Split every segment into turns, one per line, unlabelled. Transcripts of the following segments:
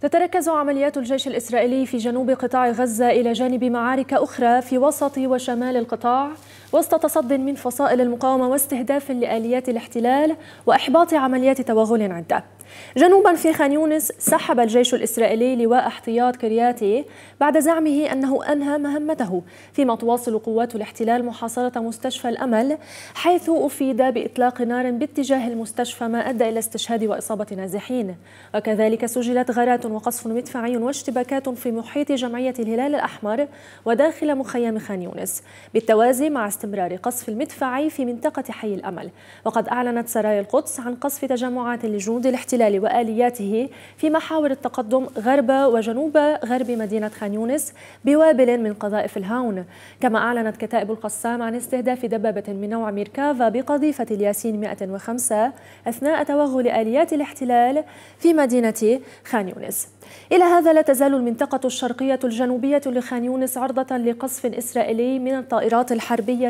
تتركز عمليات الجيش الإسرائيلي في جنوب قطاع غزة إلى جانب معارك أخرى في وسط وشمال القطاع وسط تصد من فصائل المقاومة واستهداف لآليات الاحتلال وإحباط عمليات توغل عدة جنوبا في خان يونس سحب الجيش الإسرائيلي لواء احتياط كرياتي بعد زعمه أنه أنهى مهمته فيما تواصل قوات الاحتلال محاصرة مستشفى الأمل حيث أفيد بإطلاق نار باتجاه المستشفى ما أدى إلى استشهاد وإصابة نازحين وكذلك سجلت غارات وقصف مدفعي واشتباكات في محيط جمعية الهلال الأحمر وداخل مخيم خان يونس بالتوازي مع استمرار قصف المدفعي في منطقة حي الأمل وقد أعلنت سرايا القدس عن قصف تجمعات لجنود الاحتلال وآلياته في محاور التقدم غرب وجنوب غرب مدينة خان يونس بوابل من قذائف الهاون كما أعلنت كتائب القسام عن استهداف دبابة من نوع ميركافا بقذيفة الياسين 105 أثناء توغل آليات الاحتلال في مدينة خان يونس إلى هذا لا تزال المنطقة الشرقية الجنوبية لخان يونس عرضة لقصف إسرائيلي من الطائرات الحربية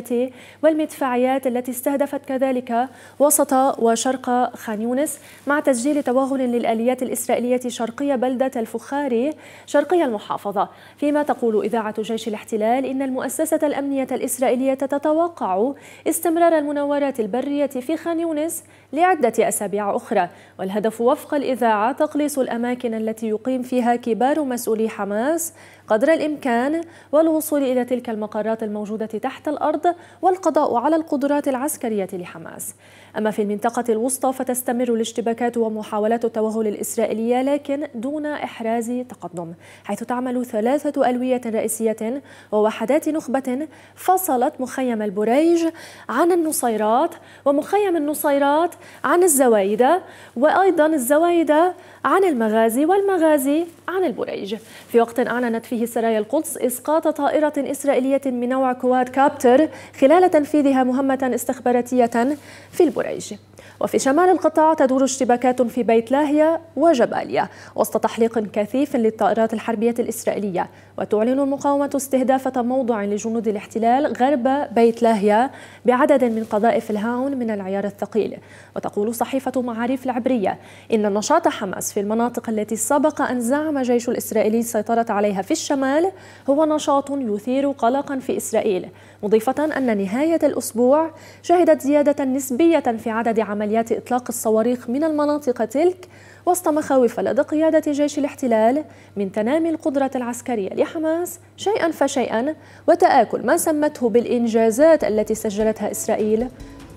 والمدفعيات التي استهدفت كذلك وسط وشرق خان يونس مع تسجيل توغل للآليات الإسرائيلية شرقي بلدة الفخاري شرقي المحافظة فيما تقول إذاعة جيش الاحتلال إن المؤسسة الأمنية الإسرائيلية تتوقع استمرار المناورات البرية في خان يونس لعدة أسابيع أخرى والهدف وفق الإذاعة تقليص الأماكن التي يقيم فيها كبار مسؤولي حماس قدر الإمكان والوصول إلى تلك المقرات الموجودة تحت الأرض والقضاء على القدرات العسكرية لحماس أما في المنطقة الوسطى فتستمر الاشتباكات ومحاولات التوغل الإسرائيلية لكن دون إحراز تقدم حيث تعمل ثلاثة ألوية رئيسية ووحدات نخبة فصلت مخيم البريج عن النصيرات ومخيم النصيرات عن الزوايدة وأيضا الزوايدة عن المغازي والمغازي عن البريج في وقت أعلنت فيه هذه سرايا القدس إسقاط طائرة إسرائيلية من نوع كواد كابتر خلال تنفيذها مهمة استخباراتية في البريج وفي شمال القطاع تدور اشتباكات في بيت لاهيا وجباليا وسط تحليق كثيف للطائرات الحربية الإسرائيلية وتعلن المقاومة استهداف موضع لجنود الاحتلال غرب بيت لاهيا بعدد من قذائف الهاون من العيار الثقيل وتقول صحيفة معاريف العبرية إن نشاط حماس في المناطق التي سبق أن زعم جيش الإسرائيلي السيطرة عليها في الشمال الشمال هو نشاط يثير قلقا في إسرائيل مضيفة أن نهاية الأسبوع شهدت زيادة نسبية في عدد عمليات إطلاق الصواريخ من المناطق تلك وسط مخاوف لدى قيادة جيش الاحتلال من تنامي القدرة العسكرية لحماس شيئا فشيئا وتآكل ما سمته بالإنجازات التي سجلتها إسرائيل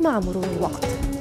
مع مرور الوقت